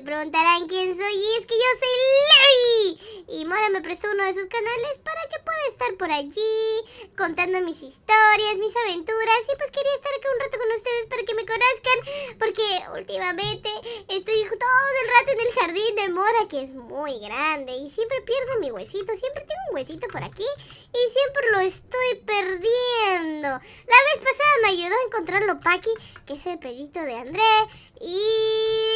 preguntarán quién soy y es que yo soy Larry. Y Mora me prestó uno de sus canales para que pueda estar por allí contando mis historias, mis aventuras. Y pues quería estar acá un rato con ustedes para que me conozcan. Porque últimamente estoy todo el rato en el jardín de Mora que es muy grande. Y siempre pierdo mi huesito. Siempre tengo un huesito por aquí. Y siempre lo estoy perdiendo. La vez pasada me ayudó a encontrarlo Paki, que es el perrito de André. Y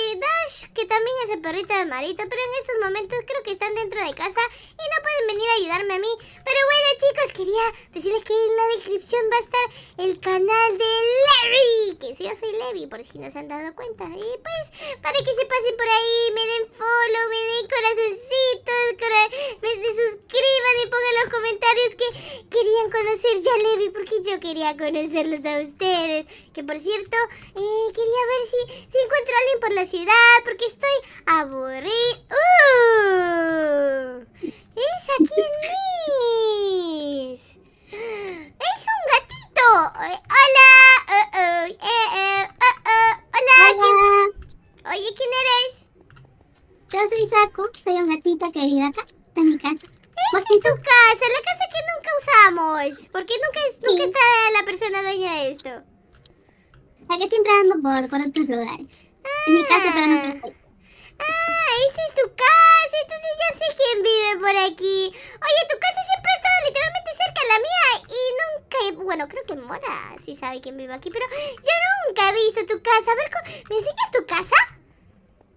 que también es el perrito de Marito, pero en estos momentos creo que están dentro de casa y no pueden venir a ayudarme a mí. Pero bueno, chicos, quería decirles que en la descripción va a estar el canal de Larry, que yo soy Levi, por si no se han dado cuenta. Y pues, para que se pasen por ahí, me den follow, me den corazoncito conocer ya Levi porque yo quería conocerlos a ustedes. Que por cierto, eh, quería ver si, si encuentro a alguien por la ciudad porque estoy aburrido. Uh, aquí en es? ¡Es un gatito! ¡Oh, oh! ¡Eh, eh! ¡Oh, ¡Hola! hola, Oye, ¿quién eres? Yo soy Saku, soy un gatito que vive acá, en mi casa. es tu casa, la casa vamos? ¿Por qué nunca, nunca está la persona dueña de esto? Porque siempre ando por, por otros lugares. Ah. En mi casa, pero no Ah, esta ah, es tu casa, entonces ya sé quién vive por aquí. Oye, tu casa siempre ha estado literalmente cerca de la mía y nunca... Bueno, creo que Mora sí sabe quién vive aquí, pero yo nunca he visto tu casa. A ver, ¿me enseñas tu casa?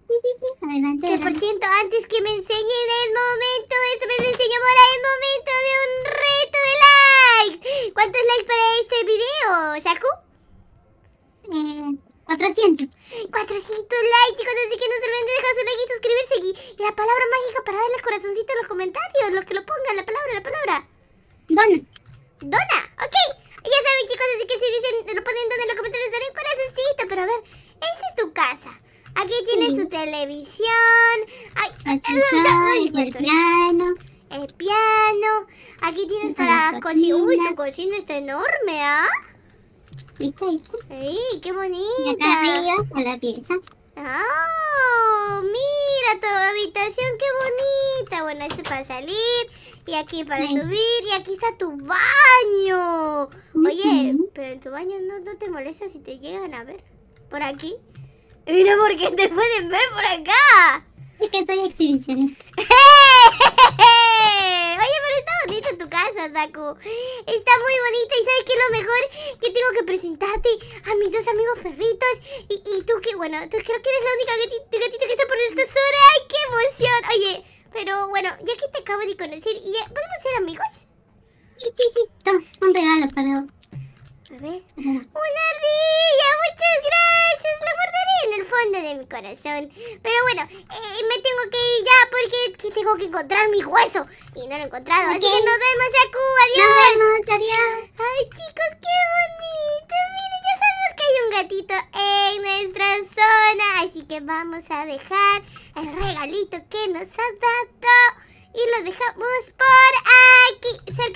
Sí, sí, sí, adelante. Que por cierto, antes que me enseñen el momento, esto me lo enseñó Mora, el momento de un reto. ¿Cuántos likes para este video, Shaku? 400. 400 likes, chicos. Así que no se olviden de dejar su like y suscribirse. Y, la palabra mágica para darles corazoncito en los comentarios. los que lo pongan, la palabra, la palabra. Dona. Dona, ok. Ya saben, chicos. Así que si dicen, lo ponen dona en los comentarios, daré un corazoncito. Pero a ver, esa es tu casa. Aquí tienes tu televisión. Ay, el, el piano el piano. Aquí tienes para, cocina. Uy, tu cocina está enorme, ¿ah? ¿Viste, viste? viste ¡Ey, qué bonita! Y acá la pieza. ¡Oh! Mira tu habitación, qué bonita. Bueno, este para salir y aquí para subir y aquí está tu baño. Oye, pero en tu baño no, no te molesta si te llegan a ver por aquí. Mira, porque te pueden ver por acá. Es que soy exhibicionista. Saku, Está muy bonita y sabes que lo mejor que tengo que presentarte a mis dos amigos perritos. Y, tú que, bueno, tú creo que eres la única gatita, que está por estas horas. ¡Ay, qué emoción! Oye, pero bueno, ya que te acabo de conocer, ¿y eh, ¿podemos ser amigos? Sí, sí, sí. un regalo para a ver. ¡Una ardilla! ¡Muchas gracias! lo guardaré en el fondo de mi corazón. Pero bueno, eh, me tengo que ir ya porque tengo que encontrar mi hueso. Y no lo he encontrado. Así que nos vemos, Cuba, ¡Adiós! Nos vemos, adiós. Ay, chicos, qué bonito. Miren, ya sabemos que hay un gatito en nuestra zona. Así que vamos a dejar el regalito que nos ha dado. Y lo dejamos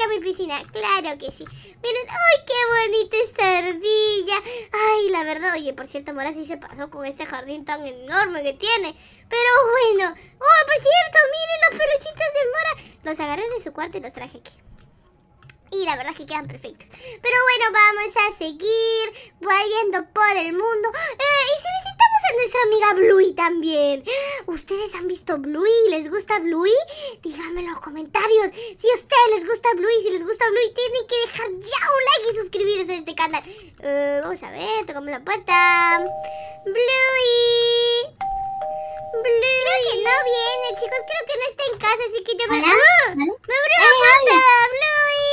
mi piscina, claro que sí. Miren, ¡ay, qué bonita esta ardilla! Ay, la verdad, oye, por cierto, Mora sí se pasó con este jardín tan enorme que tiene. Pero bueno, ¡oh, por cierto! ¡Miren los peluchitos de Mora! Los agarré de su cuarto y los traje aquí. Y la verdad es que quedan perfectos. Pero bueno, vamos a seguir yendo por el también. ¿Ustedes han visto Bluey? ¿Les gusta Bluey? Díganme en los comentarios. Si a ustedes les gusta Bluey, si les gusta Bluey, tienen que dejar ya un like y suscribirse a este canal. Eh, vamos a ver, tocamos la puerta. Bluey. Bluey. no viene, chicos. Creo que no está en casa, así que yo me... a. ¡Ah! ¡Me abrió la puerta, Bluey!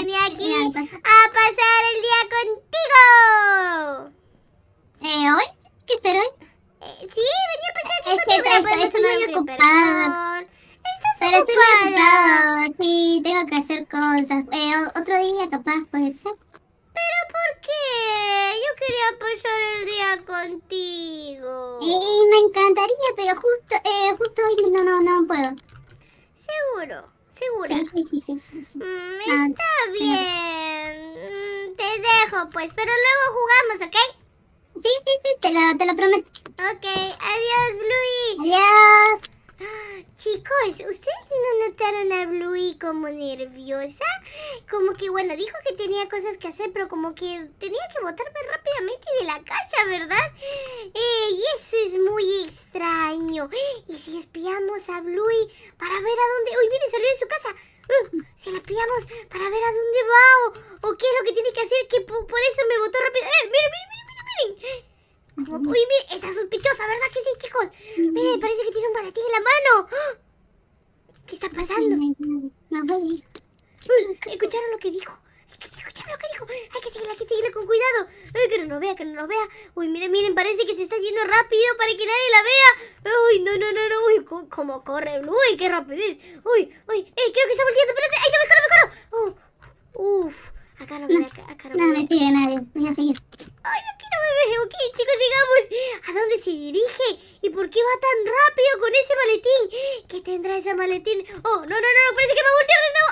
venía aquí a pasar el día contigo. ¿Eh, hoy? ¿Qué será hoy? Este este es que estoy, muy ocupada. Estás Pero estoy muy Sí, tengo que hacer cosas. Eh, otro día capaz puede ser. ¿Pero por qué? Yo quería pasar el día contigo. Y, me encantaría, pero justo, eh, justo hoy no, no, no puedo. Seguro, seguro. Sí, sí, sí, sí. Mm, ah, está bien. Mm, te dejo, pues, pero luego jugamos, ¿ok? Sí, sí, sí, te lo, prometo. Ok, adiós, Bluey. Adiós. Ah, chicos, ¿ustedes no notaron a Bluey como nerviosa? Como que, bueno, dijo que tenía cosas que hacer, pero como que tenía que botarme rápidamente de la casa, ¿verdad? Eh, y eso es muy extraño. ¿Y si espiamos a Bluey para ver a dónde... ¡Uy, mire, salió de su casa! Uh, si la espiamos para ver a dónde va o, qué es lo que tiene que hacer, que por, eso me botó rápido. ¡Eh, mire, mire! Uy, miren, está sospechosa, ¿verdad que sí, chicos? Miren, parece que tiene un baratín en la mano. ¿Qué está pasando? ¿Escucharon lo que dijo? ¿Escucharon lo que dijo? Hay que seguirla, hay que seguirla con cuidado. Ay, que no nos vea, que no nos vea. Uy, miren, miren, parece que se está yendo rápido para que nadie la vea. Uy, no, no, no, no. Uy, cómo corre. Uy, qué rapidez. Uy, uy, creo que está volteando. Espérate, ahí está, me corro, me corro. uf. Acá no me no, no, me sigue nadie. Voy a seguir. Ay, aquí no me veo. Ok, chicos, sigamos ¿A dónde se dirige? ¿Y por qué va tan rápido con ese maletín? ¿Qué tendrá ese maletín? Oh, no, no, no, Parece que va a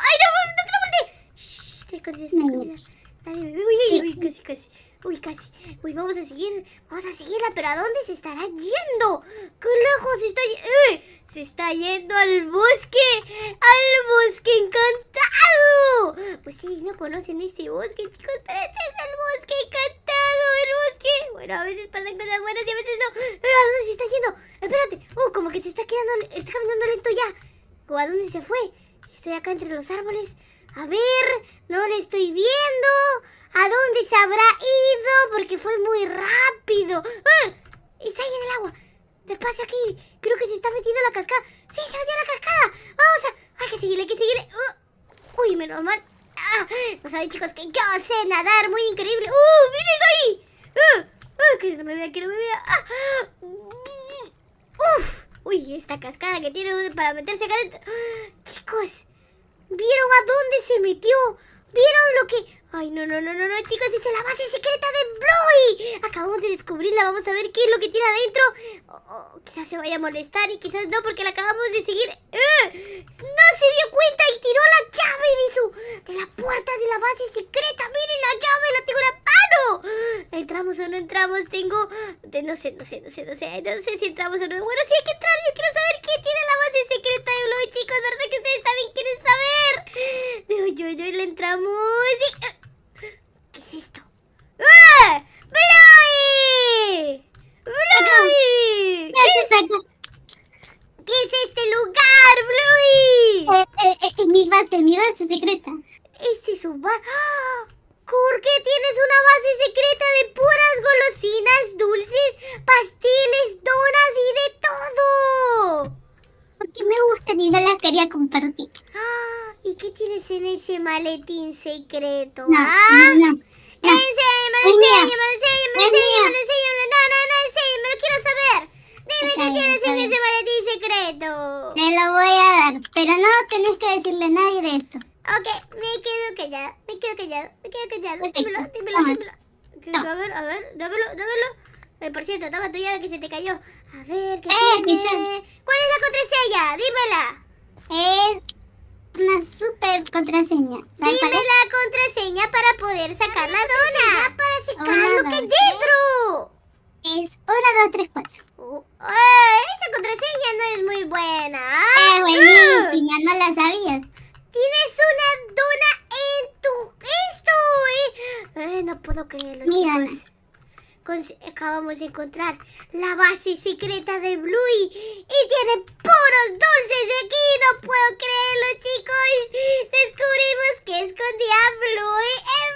voltear de nuevo. Ay, no, no, no, no volteé. Shh, escondida, está escondida. Dale, me Uy, uy, uy, casi, casi. Uy, casi. Uy, vamos a seguir. Vamos a seguirla, pero ¿a dónde se estará yendo? ¡Qué lejos está! ¡Eh! Se está yendo al bosque, al bosque encantado. Ustedes no conocen este bosque, chicos, pero este es el bosque encantado, el bosque. Bueno, a veces pasan cosas buenas y a veces no. ¿A dónde se está yendo? Espérate. Oh, como que se está quedando, está caminando lento ya. ¿O a dónde se fue? Estoy acá entre los árboles. A ver, no le estoy viendo. ¿A dónde se habrá ido? Porque fue muy rápido. ¡Ah! Está ahí en el agua. Despase aquí? Creo que se está metiendo la cascada. ¡Sí, se metió la cascada! ¡Vamos a... Hay que seguirle, hay que seguirle. Uh. Uy, menos mal. Ah, no pues saben, chicos, que yo sé nadar. Muy increíble. ¡Uh! ¡Miren ahí! ¡Uh! Que no me vea, que no me vea. Ah. ¡Uf! Uy, esta cascada que tiene para meterse acá adentro. Chicos, ¿vieron a dónde se metió? ¿Vieron lo que...? Ay, no, no, no, no, no, chicos, es la base secreta de Bloy! Acabamos de descubrirla, vamos a ver qué es lo que tiene adentro oh, oh, Quizás se vaya a molestar y quizás no, porque la acabamos de seguir ¡Eh! No se dio cuenta y tiró la llave de su... De la puerta de la base secreta, miren la llave, la tengo la entramos o no entramos. Tengo... No sé, no sé, no sé, no sé. No sé si entramos o no. Bueno, si hay que entrar. Yo quiero saber qué tiene la base secreta de Bluey, chicos. ¿Verdad que ustedes también quieren saber? Digo, yo, yo, le entramos. Sí. ¿Qué es esto? ¡Bluey! ¡Bluey! ¿Qué es esto? ¿Qué es este lugar, Bluey? Eh, eh, eh, es mi base, mi base secreta. Este es su base. quería compartir. Ah, ¿Y qué tienes en ese maletín secreto? No, ¿Ah? no, no. No. Enséñamelo, enséñamelo, enséñamelo, enséñamelo, enséñamelo. No, no, no, enséñamelo, quiero saber. Dime qué tienes en ese maletín secreto. Te lo voy a dar, pero no tenés que decirle a nadie de esto. Ok, me quedo callado, me quedo callado, me quedo callado. Dímelo, dímelo, dímelo. A ver, a ver, dámelo, dámelo. Eh, por cierto, toma tu llave que se te cayó. A ver, ¿qué eh, tiene? Que yo... ¿Cuál es la contraseña? Dímela. Es una super contraseña. Dime la contraseña para poder sacar la dona. Para sacar lo que hay dentro. Es 1, 2, 3, 4. esa contraseña no es muy buena. Es ah, eh, ah. buenísima, ah. no la sabías. Tienes una dona en tu... Esto, eh. no puedo creerlo, Mi chicos acabamos de encontrar la base secreta de Bluey y tiene puros dulces aquí, no puedo creerlo chicos. Descubrimos que escondía a Bluey en